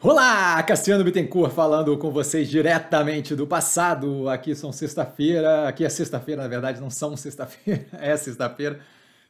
Olá, Cassiano Bittencourt falando com vocês diretamente do passado. Aqui são sexta-feira, aqui é sexta-feira, na verdade, não são sexta-feira, é sexta-feira,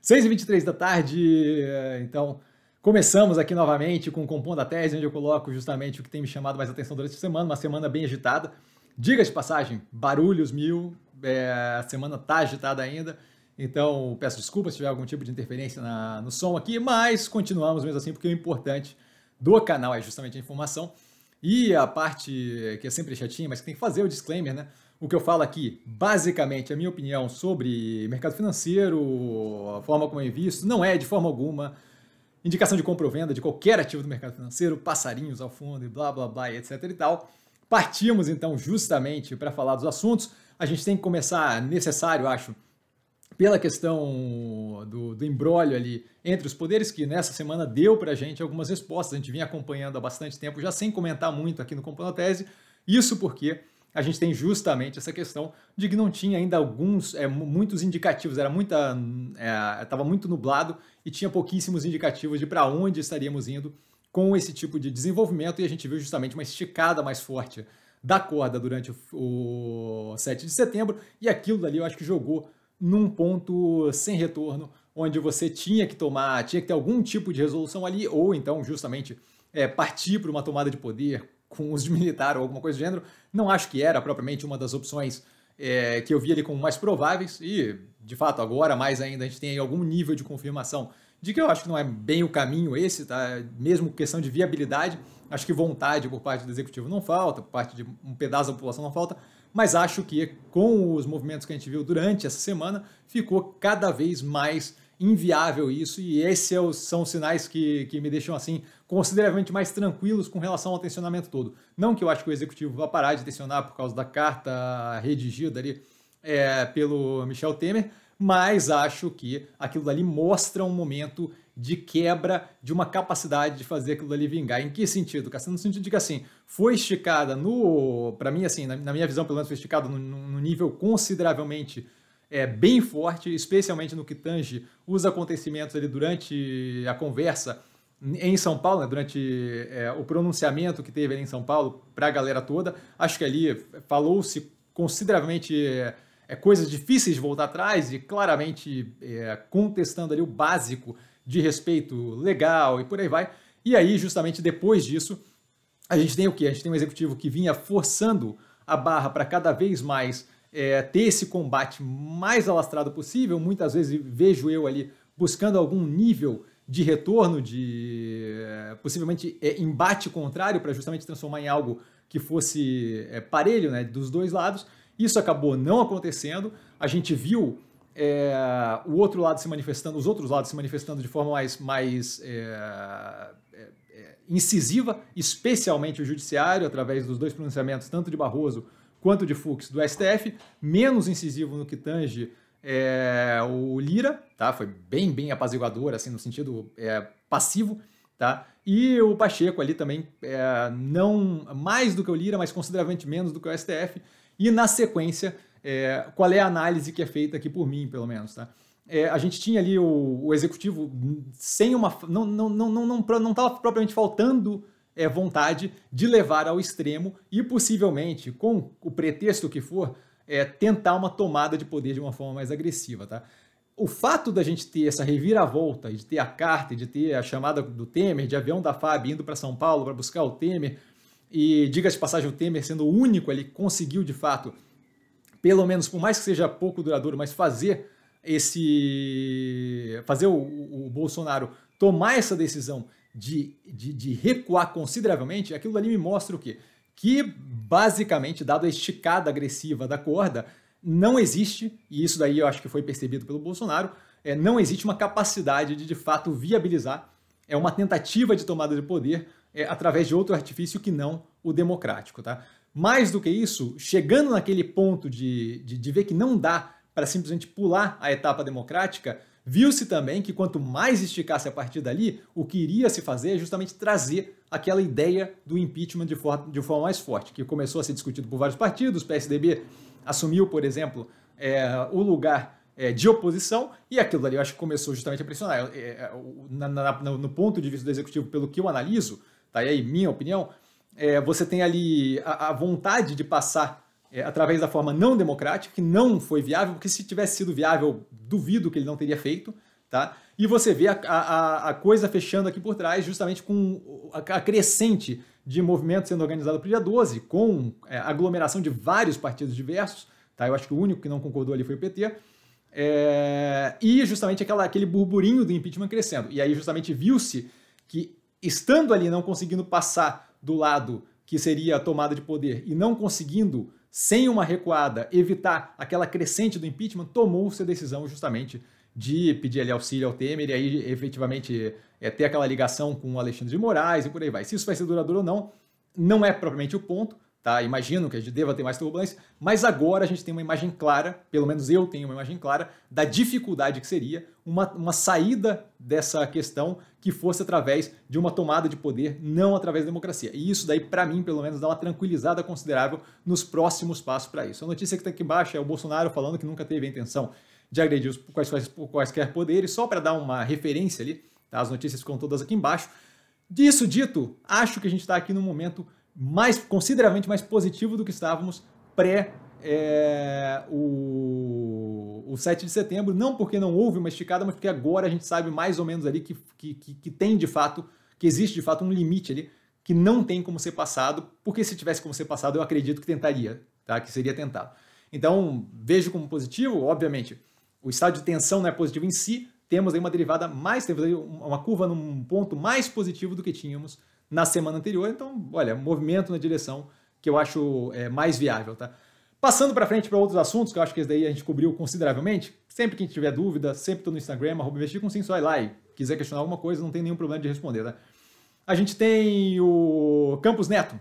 6h23 da tarde. É, então, começamos aqui novamente com o Compondo a Tese, onde eu coloco justamente o que tem me chamado mais atenção durante a semana, uma semana bem agitada. Diga de passagem, barulhos mil, é, a semana está agitada ainda. Então, peço desculpas se tiver algum tipo de interferência na, no som aqui, mas continuamos mesmo assim, porque o importante é do canal é justamente a informação. E a parte que é sempre chatinha, mas que tem que fazer é o disclaimer, né? O que eu falo aqui, basicamente, a minha opinião sobre mercado financeiro, a forma como eu invisto, não é de forma alguma indicação de compra ou venda de qualquer ativo do mercado financeiro, passarinhos ao fundo e blá blá blá, etc e tal. Partimos então justamente para falar dos assuntos. A gente tem que começar necessário, acho, pela questão do, do embrólio ali entre os poderes, que nessa semana deu para a gente algumas respostas. A gente vinha acompanhando há bastante tempo, já sem comentar muito aqui no Componotese. Isso porque a gente tem justamente essa questão de que não tinha ainda alguns, é, muitos indicativos, era muita, estava é, muito nublado e tinha pouquíssimos indicativos de para onde estaríamos indo com esse tipo de desenvolvimento e a gente viu justamente uma esticada mais forte da corda durante o, o 7 de setembro e aquilo dali eu acho que jogou num ponto sem retorno, onde você tinha que tomar, tinha que ter algum tipo de resolução ali, ou então justamente é, partir para uma tomada de poder com uso de militar ou alguma coisa do gênero. Não acho que era propriamente uma das opções é, que eu vi ali como mais prováveis, e de fato agora mais ainda a gente tem algum nível de confirmação de que eu acho que não é bem o caminho esse, tá? mesmo questão de viabilidade, acho que vontade por parte do executivo não falta, por parte de um pedaço da população não falta, mas acho que com os movimentos que a gente viu durante essa semana, ficou cada vez mais inviável isso, e esses é são sinais que, que me deixam assim consideravelmente mais tranquilos com relação ao tensionamento todo. Não que eu acho que o executivo vá parar de tensionar por causa da carta redigida ali é, pelo Michel Temer, mas acho que aquilo dali mostra um momento de quebra de uma capacidade de fazer aquilo ali vingar. Em que sentido, Cassino? No sentido de que, assim, foi esticada no... para mim, assim, na, na, minha visão, pelo menos, foi esticada num nível consideravelmente é, bem forte, especialmente no que tange os acontecimentos ali durante a conversa em São Paulo, né, durante é, o pronunciamento que teve ali em São Paulo para a galera toda. Acho que ali falou-se consideravelmente é, é, coisas difíceis de voltar atrás e claramente é, contestando ali o básico de respeito legal e por aí vai. E aí, justamente depois disso, a gente tem o que? A gente tem um executivo que vinha forçando a barra para cada vez mais é, ter esse combate mais alastrado possível. Muitas vezes vejo eu ali buscando algum nível de retorno, de é, possivelmente é, embate contrário para justamente transformar em algo que fosse é, parelho né, dos dois lados. Isso acabou não acontecendo. A gente viu é, o outro lado se manifestando, os outros lados se manifestando de forma mais, mais é, é, é, incisiva, especialmente o judiciário, através dos dois pronunciamentos, tanto de Barroso quanto de Fux, do STF, menos incisivo no que tange é, o Lira, tá? foi bem, bem apaziguador, assim, no sentido é, passivo, tá? E o Pacheco ali também, não mais do que o Lira, mas consideravelmente menos do que o STF. E na sequência, é, qual é a análise que é feita aqui por mim, pelo menos, tá? É, a gente tinha ali o, o, executivo sem uma. Não não não não não, não propriamente faltando é, vontade de levar ao extremo e possivelmente, com o pretexto que for, é, tentar uma tomada de poder de uma forma mais agressiva, tá? O fato da gente ter essa reviravolta, de ter a carta, de ter a chamada do Temer, de avião da FAB indo para São Paulo para buscar o Temer, e diga-se passagem, o Temer sendo o único ali que conseguiu de fato pelo menos, por mais que seja pouco duradouro, mas fazer esse. fazer o, o Bolsonaro tomar essa decisão de, de, de, recuar consideravelmente, aquilo ali me mostra o quê? Que, basicamente, dado a esticada agressiva da corda, não existe, e isso daí eu acho que foi percebido pelo Bolsonaro, é, não existe uma capacidade de, de fato, viabilizar é uma tentativa de tomada de poder é, através de outro artifício que não o democrático, tá? Mais do que isso, chegando naquele ponto de, de, de ver que não dá para simplesmente pular a etapa democrática, viu-se também que quanto mais esticasse a partir dali, o que iria se fazer é justamente trazer aquela ideia do impeachment de, for de forma mais forte, que começou a ser discutido por vários partidos, o PSDB assumiu, por exemplo, é, o lugar é, de oposição, e aquilo ali eu acho que começou justamente a pressionar. É, é na, na, no ponto de vista do executivo, pelo que eu analiso, tá aí minha opinião, é, você tem ali a, a vontade de passar é, através da forma não democrática, que não foi viável, porque se tivesse sido viável, duvido que ele não teria feito, tá? E você vê a, a, a coisa fechando aqui por trás, justamente com a, crescente de movimento sendo organizado para o dia 12, com é, aglomeração de vários partidos diversos, tá? Eu acho que o único que não concordou ali foi o PT. É, e justamente aquela, aquele burburinho do impeachment crescendo. E aí justamente viu-se que, estando ali não conseguindo passar do lado que seria a tomada de poder e não conseguindo, sem uma recuada, evitar aquela crescente do impeachment, tomou-se a decisão justamente de pedir ali auxílio ao Temer e aí efetivamente é, ter aquela ligação com o Alexandre de Moraes e por aí vai. Se isso vai ser duradouro ou não, não é propriamente o ponto. Tá? Imagino que a gente deva ter mais turbulência, mas agora a gente tem uma imagem clara, pelo menos eu tenho uma imagem clara, da dificuldade que seria uma, uma saída dessa questão que fosse através de uma tomada de poder, não através da democracia. E isso daí, para mim, pelo menos, dá uma tranquilizada considerável nos próximos passos para isso. A notícia que está aqui embaixo é o Bolsonaro falando que nunca teve a intenção de agredir os quaisquer, quaisquer poderes, só para dar uma referência ali, tá? as notícias ficam todas aqui embaixo. Disso dito, acho que a gente está aqui num momento mais consideravelmente mais positivo do que estávamos pré é, o, o 7 de setembro, não porque não houve uma esticada, mas porque agora a gente sabe mais ou menos ali que, que, que, que tem de fato, que existe de fato um limite ali que não tem como ser passado, porque se tivesse como ser passado, eu acredito que tentaria, tá? Que seria tentado. Então, vejo como positivo, obviamente, o estado de tensão não é positivo em si, temos aí uma derivada mais, temos aí uma curva num ponto mais positivo do que tínhamos na semana anterior. Então, olha, movimento na direção que eu acho é, mais viável, tá? Passando para frente para outros assuntos, que eu acho que esse daí a gente cobriu consideravelmente. Sempre que a gente tiver dúvida, sempre estou no Instagram, arroba investir com sim, só lá e quiser questionar alguma coisa, não tem nenhum problema de responder, tá? A gente tem o Campos Neto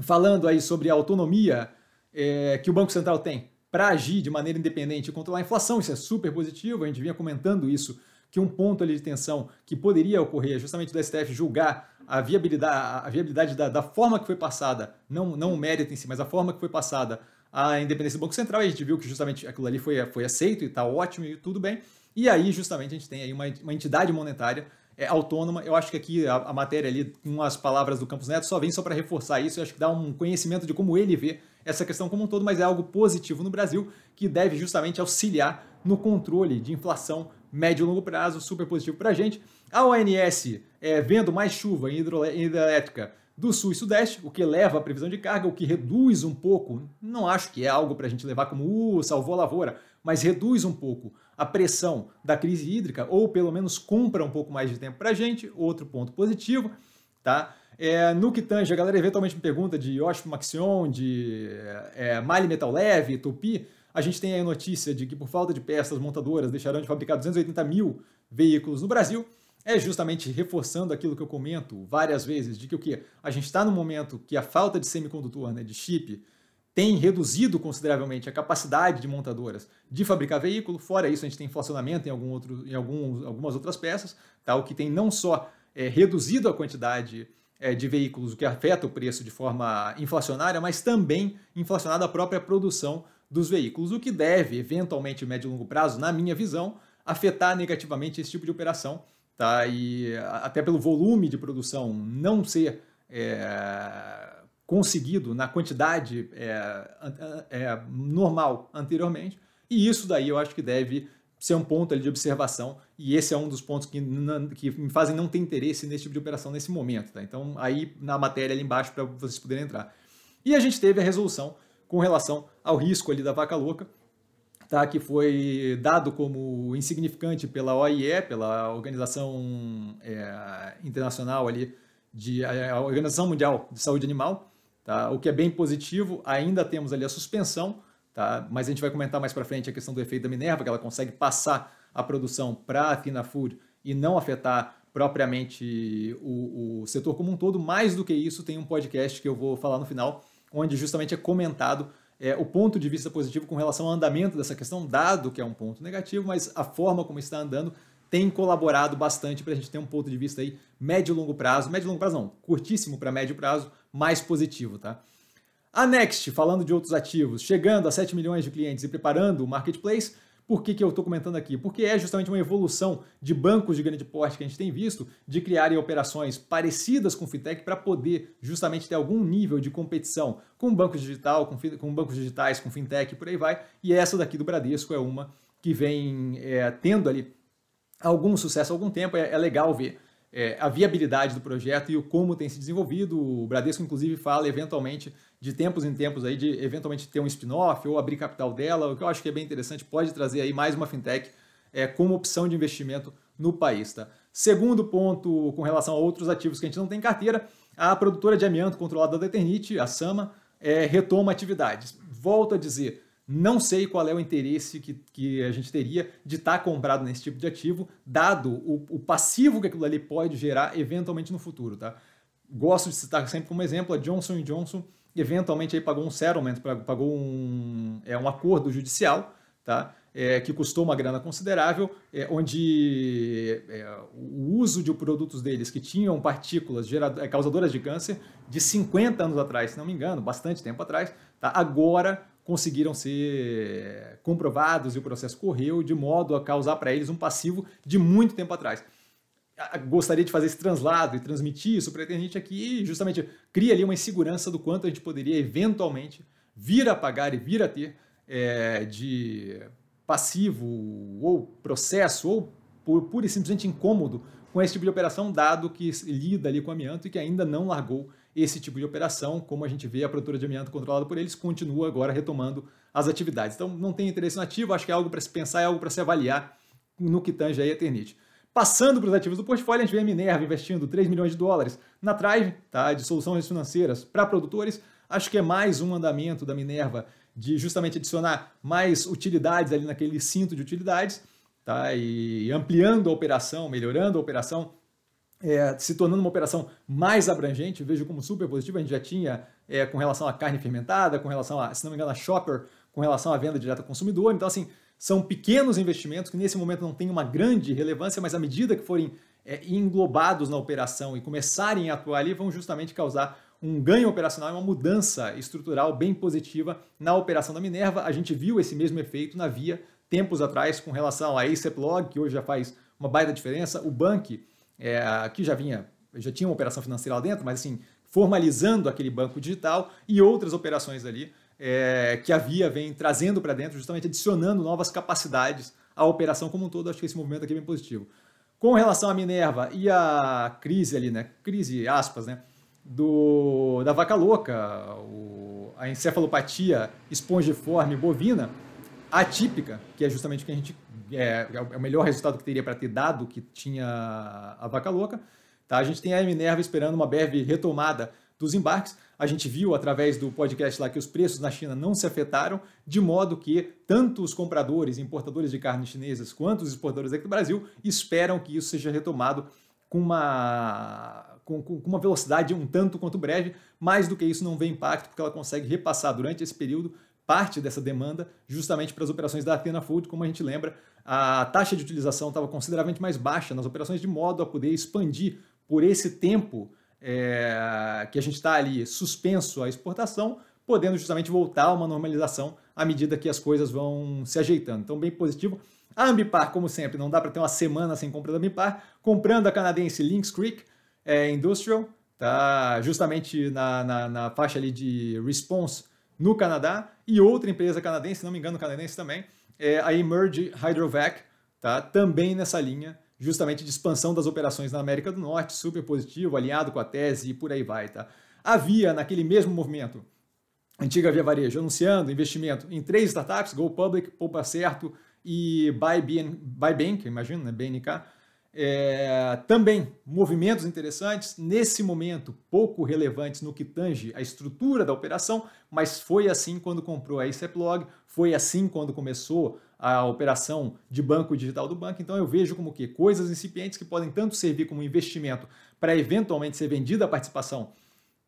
falando aí sobre a autonomia é, que o Banco Central tem para agir de maneira independente e controlar a inflação. Isso é super positivo, a gente vinha comentando isso que um ponto ali de tensão que poderia ocorrer é justamente do STF julgar a viabilidade, a viabilidade da, da forma que foi passada, não, não o mérito em si, mas a forma que foi passada a independência do Banco Central, a gente viu que justamente aquilo ali foi, foi aceito e está ótimo e tudo bem. E aí, justamente, a gente tem aí uma, uma entidade monetária é, autônoma. Eu acho que aqui a, a, matéria ali, com as palavras do Campos Neto, só vem só para reforçar isso. Eu acho que dá um conhecimento de como ele vê essa questão como um todo, mas é algo positivo no Brasil que deve justamente auxiliar no controle de inflação médio e longo prazo, super positivo para a gente. A ONS é, vendo mais chuva em hidrelétrica do sul e sudeste, o que leva a previsão de carga, o que reduz um pouco, não acho que é algo para a gente levar como uh, salvou a lavoura, mas reduz um pouco a pressão da crise hídrica, ou pelo menos compra um pouco mais de tempo para a gente, outro ponto positivo, tá? É, no que tange, a galera eventualmente me pergunta de Yoshi Maxion, de é, é, Mali Metal Leve, Tupi, a gente tem a notícia de que, por falta de peças, montadoras deixarão de fabricar 280 mil veículos no Brasil. É justamente reforçando aquilo que eu comento várias vezes, de que o quê? A gente está num momento que a falta de semicondutor, né, de chip, tem reduzido consideravelmente a capacidade de montadoras de fabricar veículo. Fora isso, a gente tem inflacionamento em, algum outro, em algum, algumas outras peças, tá? o que tem não só é, reduzido a quantidade é, de veículos, o que afeta o preço de forma inflacionária, mas também inflacionado a própria produção dos veículos, o que deve, eventualmente, médio e longo prazo, na minha visão, afetar negativamente esse tipo de operação, tá? E até pelo volume de produção não ser é, conseguido na quantidade é, é, normal anteriormente, e isso daí eu acho que deve ser um ponto de observação, e esse é um dos pontos que, que me fazem não ter interesse nesse tipo de operação nesse momento. Tá? Então, aí na matéria ali embaixo para vocês poderem entrar. E a gente teve a resolução com relação ao risco ali da vaca louca, tá? que foi dado como insignificante pela OIE, pela Organização é, Internacional ali, de, eh, a Organização Mundial de Saúde Animal, tá? o que é bem positivo, ainda temos ali a suspensão, tá? mas a gente vai comentar mais para frente a questão do efeito da Minerva, que ela consegue passar a produção para a Fina Food e não afetar propriamente o, o setor como um todo. Mais do que isso, tem um podcast que eu vou falar no final, onde justamente é comentado é, o ponto de vista positivo com relação ao andamento dessa questão, dado que é um ponto negativo, mas a forma como está andando tem colaborado bastante para a gente ter um ponto de vista aí médio e longo prazo, médio e longo prazo não, curtíssimo para médio prazo, mais positivo, tá? A Next, falando de outros ativos, chegando a 7 milhões de clientes e preparando o marketplace, por que, que eu estou comentando aqui? Porque é justamente uma evolução de bancos de grande porte que a gente tem visto de criarem operações parecidas com fintech para poder justamente ter algum nível de competição com bancos digital, com, com bancos digitais, com fintech, por aí vai. E essa daqui do Bradesco é uma que vem é, tendo ali algum sucesso há algum tempo. É, é legal ver é, a viabilidade do projeto e o como tem se desenvolvido. O Bradesco, inclusive, fala eventualmente de tempos em tempos aí de eventualmente ter um spin-off ou abrir capital dela, o que eu acho que é bem interessante, pode trazer aí mais uma fintech é, como opção de investimento no país. Tá? Segundo ponto, com relação a outros ativos que a gente não tem carteira, a produtora de amianto controlada da Eternit, a Sama, é, retoma atividades. Volto a dizer, não sei qual é o interesse que, que a gente teria de estar tá comprado nesse tipo de ativo, dado o, o passivo que aquilo ali pode gerar eventualmente no futuro. Tá? Gosto de citar sempre como exemplo a Johnson Johnson, eventualmente aí pagou um settlement, pagou um, é, um acordo judicial, tá? É, que custou uma grana considerável, é, onde é, o uso de produtos deles que tinham partículas gerado, é, causadoras de câncer de 50 anos atrás, se não me engano, bastante tempo atrás, tá? agora conseguiram ser é, comprovados e o processo correu de modo a causar para eles um passivo de muito tempo atrás gostaria de fazer esse translado e transmitir isso para a gente aqui e justamente cria ali uma insegurança do quanto a gente poderia eventualmente vir a pagar e vir a ter é, de passivo ou processo ou por pura e simplesmente incômodo com esse tipo de operação, dado que lida ali com amianto e que ainda não largou esse tipo de operação, como a gente vê a produtora de amianto controlada por eles, continua agora retomando as atividades. Então não tem interesse nativo, acho que é algo para se pensar, é algo para se avaliar no que tange aí a Eternite. Passando para os ativos do portfólio, a gente vê a Minerva investindo 3 milhões de dólares na Trive, tá, de soluções financeiras para produtores. Acho que é mais um andamento da Minerva de justamente adicionar mais utilidades ali naquele cinto de utilidades, tá, e ampliando a operação, melhorando a operação é, se tornando uma operação mais abrangente, vejo como super positivo. A gente já tinha é, com relação à carne fermentada, com relação a, se não me engano, a shopper, com relação à venda direta ao consumidor. Então, assim, são pequenos investimentos que nesse momento não têm uma grande relevância, mas à medida que forem é, englobados na operação e começarem a atuar ali, vão justamente causar um ganho operacional e uma mudança estrutural bem positiva na operação da Minerva. A gente viu esse mesmo efeito na Via tempos atrás com relação à Aceplog, que hoje já faz uma baita diferença, o Bank, é, que já vinha, já tinha uma operação financeira lá dentro, mas assim, formalizando aquele banco digital e outras operações ali é, que a Via vem trazendo para dentro, justamente adicionando novas capacidades à operação como um todo. Acho que esse movimento aqui é bem positivo. Com relação à Minerva e à crise ali, né? Crise, aspas, né? Do, da vaca louca, o, a encefalopatia espongiforme bovina atípica, que é justamente o que a gente é, é o é melhor resultado que teria para ter dado que tinha a vaca louca. Tá? A gente tem a Minerva esperando uma breve retomada dos embarques. A gente viu através do podcast lá que os preços na China não se afetaram, de modo que tanto os compradores e importadores de carne chinesas quanto os exportadores aqui do Brasil esperam que isso seja retomado com uma com, com, uma velocidade um tanto quanto breve. Mais do que isso, não vê impacto, porque ela consegue repassar durante esse período parte dessa demanda justamente para as operações da Atena Food. Como a gente lembra, a taxa de utilização estava consideravelmente mais baixa nas operações, de modo a poder expandir por esse tempo é, que a gente está ali suspenso à exportação, podendo justamente voltar a uma normalização à medida que as coisas vão se ajeitando. Então, bem positivo. A Ambipar, como sempre, não dá para ter uma semana sem compra da Ambipar. Comprando a canadense Lynx Creek é, Industrial, tá justamente na, na, na faixa ali de response no Canadá. E outra empresa canadense, se não me engano, canadense também, é a Emerge Hydrovac, tá? também nessa linha justamente de expansão das operações na América do Norte, super positivo, alinhado com a tese e por aí vai, tá? Havia, naquele mesmo movimento, antiga Via Varejo anunciando investimento em três startups, Go Public, Poupa Certo e buy By imagino, né, BNK, é, também movimentos interessantes, nesse momento pouco relevantes no que tange a estrutura da operação, mas foi assim quando comprou a Iceplog, foi assim quando começou a operação de banco digital do banco. Então eu vejo como que coisas incipientes que podem tanto servir como investimento para eventualmente ser vendida a participação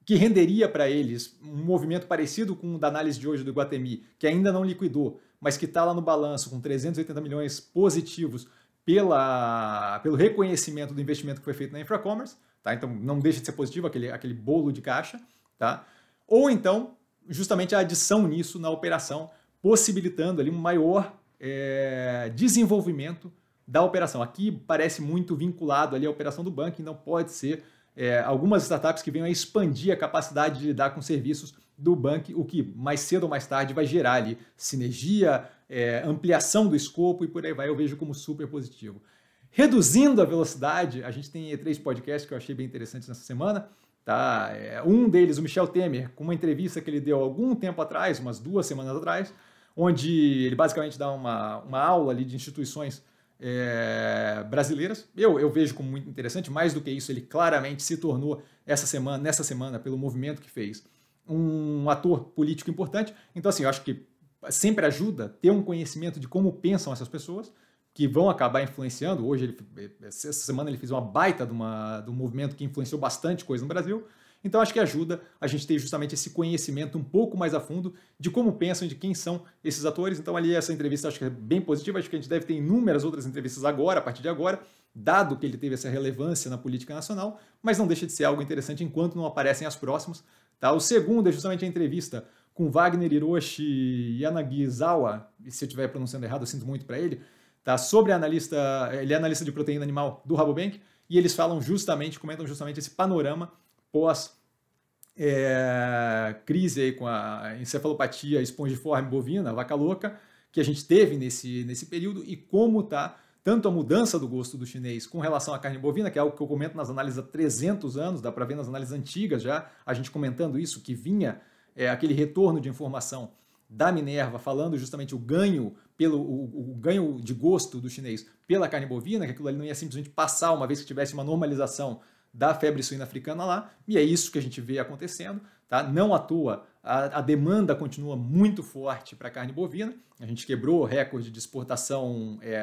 que renderia para eles um movimento parecido com o da análise de hoje do Guatemi, que ainda não liquidou, mas que está lá no balanço com 380 milhões positivos pela, pelo reconhecimento do investimento que foi feito na Infracommerce, tá? então não deixa de ser positivo aquele, aquele bolo de caixa, tá? ou então justamente a adição nisso na operação, possibilitando ali um maior é, desenvolvimento da operação. Aqui parece muito vinculado ali à operação do banco, então pode ser é, algumas startups que venham a expandir a capacidade de lidar com serviços do banco, o que mais cedo ou mais tarde vai gerar ali sinergia, é, ampliação do escopo e por aí vai. Eu vejo como super positivo. Reduzindo a velocidade, a gente tem três podcasts que eu achei bem interessantes nessa semana. Tá? É, um deles, o Michel Temer, com uma entrevista que ele deu algum tempo atrás, umas duas semanas atrás, onde ele basicamente dá uma, uma aula ali de instituições é, brasileiras. Eu, eu vejo como muito interessante, mais do que isso, ele claramente se tornou essa semana, nessa semana, pelo movimento que fez, um ator político importante. Então, assim, eu acho que sempre ajuda ter um conhecimento de como pensam essas pessoas que vão acabar influenciando. Hoje, ele, essa semana, ele fez uma baita de, uma, de um movimento que influenciou bastante coisa no Brasil. Então acho que ajuda a gente ter justamente esse conhecimento um pouco mais a fundo de como pensam, de quem são esses atores. Então ali essa entrevista acho que é bem positiva, acho que a gente deve ter inúmeras outras entrevistas agora, a partir de agora, dado que ele teve essa relevância na política nacional, mas não deixa de ser algo interessante enquanto não aparecem as próximas. Tá? O segundo é justamente a entrevista com Wagner Hiroshi Yanagizawa, se eu estiver pronunciando errado, eu sinto muito para ele, tá? sobre analista, ele é analista de proteína animal do Rabobank, e eles falam justamente, comentam justamente esse panorama pós é, crise aí com a encefalopatia espongiforme bovina, vaca louca, que a gente teve nesse, nesse período e como está tanto a mudança do gosto do chinês com relação à carne bovina, que é algo que eu comento nas análises há 300 anos, dá para ver nas análises antigas já, a gente comentando isso, que vinha é, aquele retorno de informação da Minerva falando justamente o ganho pelo o, o, ganho de gosto do chinês pela carne bovina, que aquilo ali não ia simplesmente passar uma vez que tivesse uma normalização da febre suína africana lá, e é isso que a gente vê acontecendo, tá? Não à toa, a, a demanda continua muito forte para carne bovina, a gente quebrou o recorde de exportação é,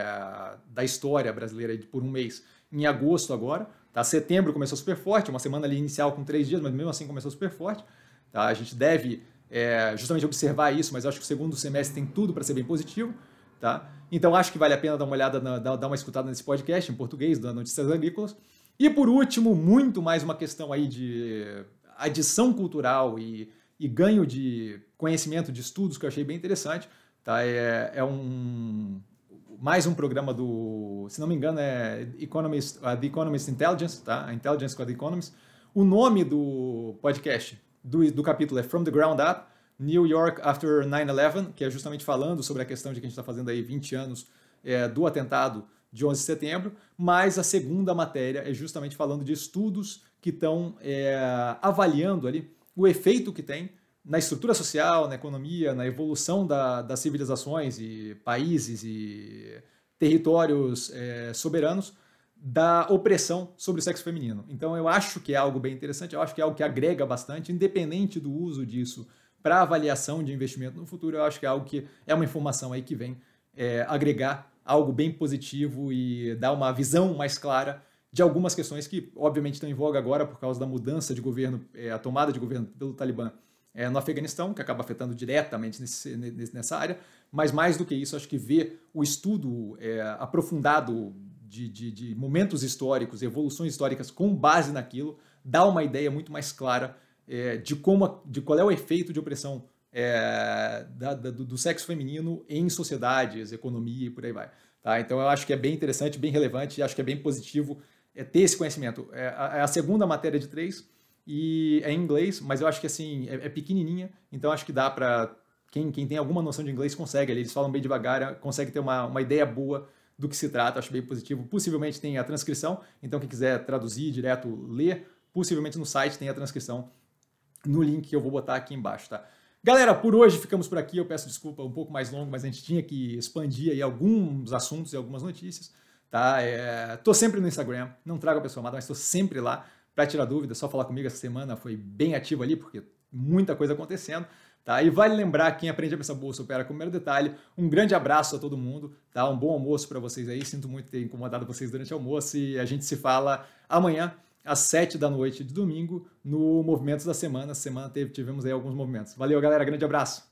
da história brasileira por um mês em agosto agora, tá? Setembro começou super forte, uma semana ali inicial com três dias, mas mesmo assim começou super forte, tá? A gente deve é, justamente observar isso, mas acho que o segundo semestre tem tudo para ser bem positivo, tá? Então acho que vale a pena dar uma olhada, na, dar, uma escutada nesse podcast em português da Notícias Agrícolas. E por último, muito mais uma questão aí de adição cultural e, e ganho de conhecimento de estudos que eu achei bem interessante. Tá? É, é um mais um programa do, se não me engano, é Economist, uh, The Economist Intelligence, tá? Intelligence com a The Economist. O nome do podcast, do, do capítulo é From the Ground Up, New York After 9-11, que é justamente falando sobre a questão de que a gente está fazendo aí 20 anos é, do atentado de 11 de setembro, mas a segunda matéria é justamente falando de estudos que estão é, avaliando ali o efeito que tem na estrutura social, na economia, na evolução da, das civilizações e países e territórios é, soberanos da opressão sobre o sexo feminino. Então eu acho que é algo bem interessante, eu acho que é algo que agrega bastante, independente do uso disso para avaliação de investimento no futuro, eu acho que é algo que é uma informação aí que vem é, agregar algo bem positivo e dar uma visão mais clara de algumas questões que, obviamente, estão em voga agora por causa da mudança de governo, é, a tomada de governo pelo Talibã é, no Afeganistão, que acaba afetando diretamente nesse, nessa área, mas mais do que isso, acho que ver o estudo é, aprofundado de, de, de, momentos históricos, evoluções históricas com base naquilo, dá uma ideia muito mais clara é, de, como, de qual é o efeito de opressão é, da, da, do, do, sexo feminino em sociedades, economia e por aí vai. Tá? Então eu acho que é bem interessante, bem relevante, e acho que é bem positivo é, ter esse conhecimento. É a, é a, segunda matéria de três e é em inglês, mas eu acho que assim é, é pequenininha, então acho que dá para quem, quem tem alguma noção de inglês consegue. Eles falam bem devagar, consegue ter uma, uma ideia boa do que se trata, acho bem positivo. Possivelmente tem a transcrição, então quem quiser traduzir direto, ler, possivelmente no site tem a transcrição no link que eu vou botar aqui embaixo, tá? Galera, por hoje ficamos por aqui. Eu peço desculpa, um pouco mais longo, mas a gente tinha que expandir aí alguns assuntos e algumas notícias. Tá? É, tô sempre no Instagram, não trago a pessoa amada, mas tô sempre lá para tirar dúvidas. Só falar comigo essa semana foi bem ativo ali, porque muita coisa acontecendo. Tá? E vale lembrar quem aprende a pensar bolsa opera com o mero detalhe. Um grande abraço a todo mundo, tá? Um bom almoço para vocês aí. Sinto muito ter incomodado vocês durante o almoço e a gente se fala amanhã às 7 da noite de domingo, no Movimentos da Semana. Semana teve, tivemos aí alguns movimentos. Valeu, galera. Grande abraço.